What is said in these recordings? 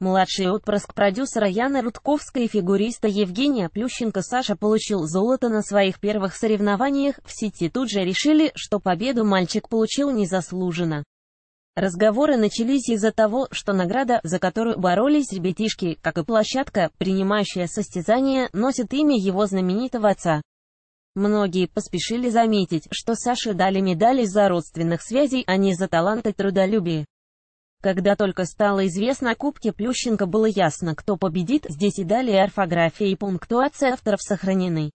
Младший отпрыск продюсера Яны Рудковской и фигуриста Евгения Плющенко Саша получил золото на своих первых соревнованиях, в сети тут же решили, что победу мальчик получил незаслуженно. Разговоры начались из-за того, что награда, за которую боролись ребятишки, как и площадка, принимающая состязание, носит имя его знаменитого отца. Многие поспешили заметить, что Саше дали медали за родственных связей, а не за талант и трудолюбие. Когда только стало известно о Кубке Плющенко было ясно, кто победит, здесь и далее орфография и пунктуация авторов сохранены.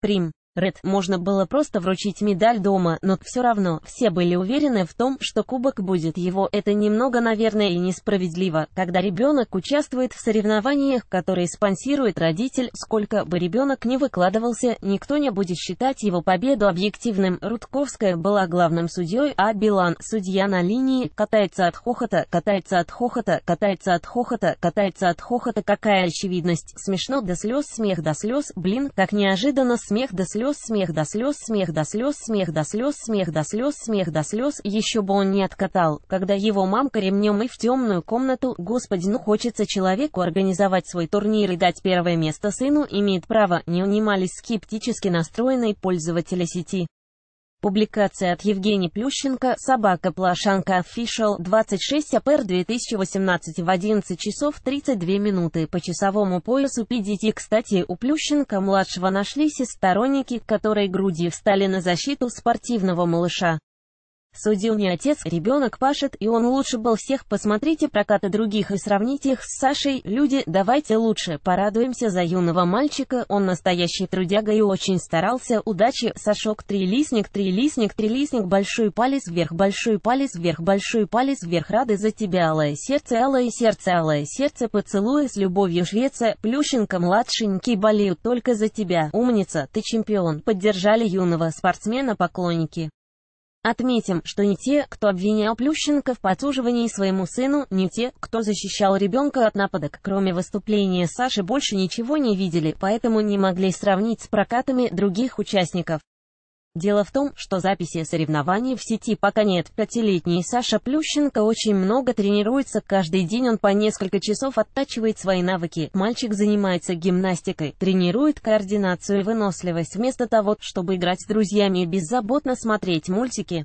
Прим. Ред можно было просто вручить медаль дома, но все равно все были уверены в том, что кубок будет его. Это немного, наверное, и несправедливо, когда ребенок участвует в соревнованиях, которые спонсирует родитель. Сколько бы ребенок ни выкладывался, никто не будет считать его победу объективным. Рудковская была главным судьей, а Билан, судья на линии, катается от хохота, катается от хохота, катается от хохота, катается от хохота. Какая очевидность! Смешно до слез, смех до слез, блин, как неожиданно смех до слез слез, смех до слез, смех до слез, смех до слез, смех до слез, смех до слез, еще бы он не откатал, когда его мамка ремнем и в темную комнату, господи, ну хочется человеку организовать свой турнир и дать первое место сыну, имеет право, не унимались скептически настроенные пользователи сети. Публикация от Евгений Плющенко, собака Плашанка Official, 26 АПР 2018 в 11 часов 32 минуты по часовому поясу PDT. Кстати, у Плющенко-младшего нашлись и сторонники, которые груди встали на защиту спортивного малыша. Судил не отец, ребенок пашет, и он лучше был всех. Посмотрите прокаты других и сравните их с Сашей. Люди, давайте лучше порадуемся за юного мальчика. Он настоящий трудяга и очень старался. Удачи, Сашок, трилистник, трилистник, трилистник, большой палец вверх, большой палец вверх, большой палец вверх. Рады за тебя, алое сердце, алое сердце, алое сердце. Поцелуя с любовью Швеция, Плющенко, младшенький, болеют только за тебя. Умница, ты чемпион. Поддержали юного спортсмена поклонники. Отметим, что не те, кто обвинял Плющенко в подсуживании своему сыну, не те, кто защищал ребенка от нападок, кроме выступления Саши больше ничего не видели, поэтому не могли сравнить с прокатами других участников. Дело в том, что записи соревнований в сети пока нет. Пятилетний Саша Плющенко очень много тренируется, каждый день он по несколько часов оттачивает свои навыки. Мальчик занимается гимнастикой, тренирует координацию и выносливость вместо того, чтобы играть с друзьями и беззаботно смотреть мультики.